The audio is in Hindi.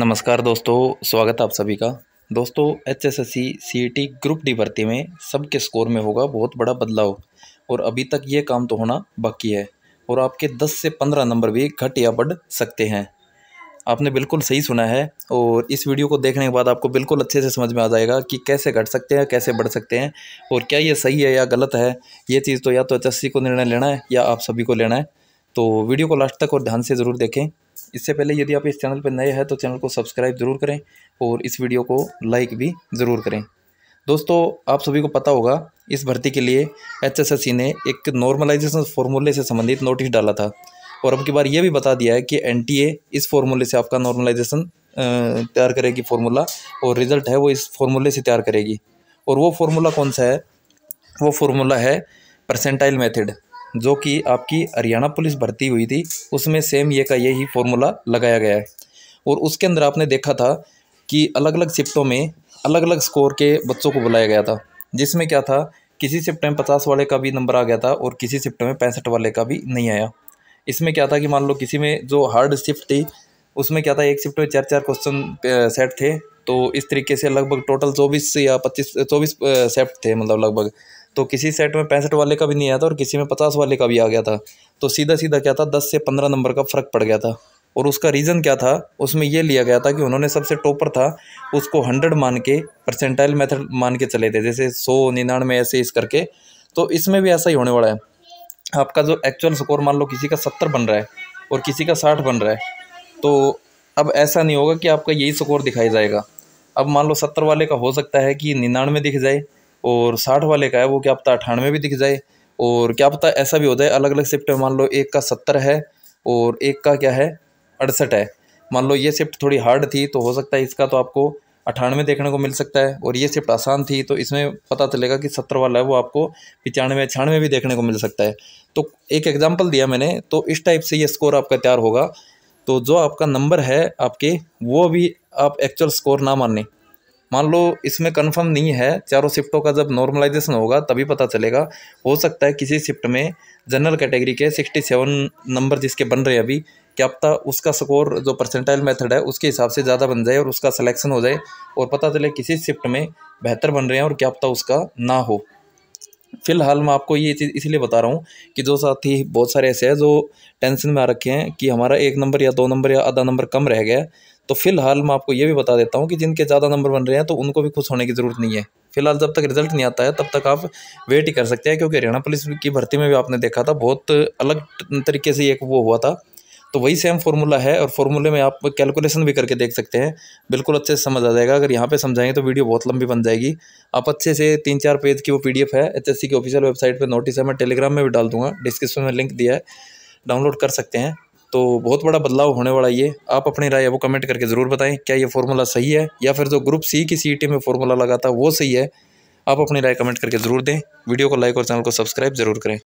नमस्कार दोस्तों स्वागत है आप सभी का दोस्तों H S S C C T group D भर्ती में सबके स्कोर में होगा बहुत बड़ा बदलाव और अभी तक ये काम तो होना बाकी है और आपके 10 से 15 नंबर भी घट या बढ़ सकते हैं आपने बिल्कुल सही सुना है और इस वीडियो को देखने के बाद आपको बिल्कुल अच्छे से समझ में आ जाएगा कि कैसे घट सकते हैं कैसे बढ़ सकते हैं और क्या ये सही है या गलत है ये चीज़ तो या तो एच को निर्णय लेना है या आप सभी को लेना है तो वीडियो को लास्ट तक और ध्यान से ज़रूर देखें इससे पहले यदि आप इस चैनल पर नए हैं तो चैनल को सब्सक्राइब ज़रूर करें और इस वीडियो को लाइक भी ज़रूर करें दोस्तों आप सभी को पता होगा इस भर्ती के लिए एचएसएससी ने एक नॉर्मलाइजेशन फॉर्मूले से संबंधित नोटिस डाला था और अब की बार ये भी बता दिया है कि एन इस फॉर्मूले से आपका नॉर्मलाइजेशन तैयार करेगी फॉर्मूला और रिज़ल्ट है वो इस फॉर्मूले से तैयार करेगी और वो फॉर्मूला कौन सा है वो फॉर्मूला है परसेंटाइल मेथड जो कि आपकी हरियाणा पुलिस भर्ती हुई थी उसमें सेम ये का यही फॉर्मूला लगाया गया है और उसके अंदर आपने देखा था कि अलग अलग शिफ्टों में अलग अलग स्कोर के बच्चों को बुलाया गया था जिसमें क्या था किसी शिफ्ट में पचास वाले का भी नंबर आ गया था और किसी शिफ्ट में पैंसठ वाले का भी नहीं आया इसमें क्या था कि मान लो किसी में जो हार्ड शिफ्ट थी उसमें क्या था एक शिफ्ट में चार चार क्वेश्चन सेट थे तो इस तरीके से लगभग टोटल चौबीस या पच्चीस चौबीस सेफ्ट थे मतलब लगभग तो किसी सेट में पैंसठ वाले का भी नहीं आया था और किसी में पचास वाले का भी आ गया था तो सीधा सीधा क्या था दस से पंद्रह नंबर का फ़र्क पड़ गया था और उसका रीज़न क्या था उसमें यह लिया गया था कि उन्होंने सबसे टॉपर था उसको हंड्रेड मान के परसेंटाइल मेथड मान के चले थे जैसे सौ निन्यानवे ऐसे इस करके तो इसमें भी ऐसा ही होने वाला है आपका जो एक्चुअल स्कोर मान लो किसी का सत्तर बन रहा है और किसी का साठ बन रहा है तो अब ऐसा नहीं होगा कि आपका यही स्कोर दिखाई जाएगा अब मान लो सत्तर वाले का हो सकता है कि निन्यानवे दिख जाए और साठ वाले का है वो क्या पता अठानवे भी दिख जाए और क्या पता ऐसा भी हो जाए अलग अलग शिफ्ट में मान लो एक का सत्तर है और एक का क्या है अड़सठ है मान लो ये शिफ्ट थोड़ी हार्ड थी तो हो सकता है इसका तो आपको अठानवे देखने को मिल सकता है और ये शिफ्ट आसान थी तो इसमें पता चलेगा कि सत्तर वाला है वो आपको पचानवे छियानवे भी देखने को मिल सकता है तो एक एग्जाम्पल दिया मैंने तो इस टाइप से ये स्कोर आपका तैयार होगा तो जो आपका नंबर है आपके वो भी आप एक्चुअल स्कोर ना माने मान लो इसमें कंफर्म नहीं है चारों शिफ्टों का जब नॉर्मलाइजेशन होगा तभी पता चलेगा हो सकता है किसी शिफ्ट में जनरल कैटेगरी के सिक्सटी सेवन नंबर जिसके बन रहे हैं अभी क्या पता उसका स्कोर जो परसेंटाइल मेथड है उसके हिसाब से ज़्यादा बन जाए और उसका सिलेक्शन हो जाए और पता चले किसी शिफ्ट में बेहतर बन रहे हैं और क्या पता उसका ना हो फिलहाल मैं आपको ये चीज़ इसलिए बता रहा हूँ कि जो साथी बहुत सारे ऐसे हैं जो टेंशन में आ रखे हैं कि हमारा एक नंबर या दो नंबर या आधा नंबर कम रह गया तो फिलहाल मैं आपको ये भी बता देता हूँ कि जिनके ज़्यादा नंबर बन रहे हैं तो उनको भी खुश होने की ज़रूरत नहीं है फिलहाल जब तक रिजल्ट नहीं आता है तब तक आप वेट ही कर सकते हैं क्योंकि हरियाणा पुलिस की भर्ती में भी आपने देखा था बहुत अलग तरीके से एक वो हुआ था तो वही सेम फार्मूला है और फार्मूले में आप कैलकुलेशन भी करके देख सकते हैं बिल्कुल अच्छे से समझ आ जाएगा अगर यहाँ पे समझाएंगे तो वीडियो बहुत लंबी बन जाएगी आप अच्छे से तीन चार पेज की वो पीडीएफ है एचएससी की ऑफिशियल वेबसाइट पे नोटिस है मैं टेलीग्राम में भी डाल दूंगा डिस्क्रिप्शन में लिंक दिया है डाउनलोड कर सकते हैं तो बहुत बड़ा बदलाव होने वाला ये आप अपनी राय वो कमेंट करके ज़रूर बताएं क्या ये फार्मूला सही है या फिर जो ग्रुप सी की सी में फार्मूला लगा था वो सही है आप अपनी राय कमेंट करके ज़रूर दें वीडियो को लाइक और चैनल को सब्सक्राइब ज़रूर करें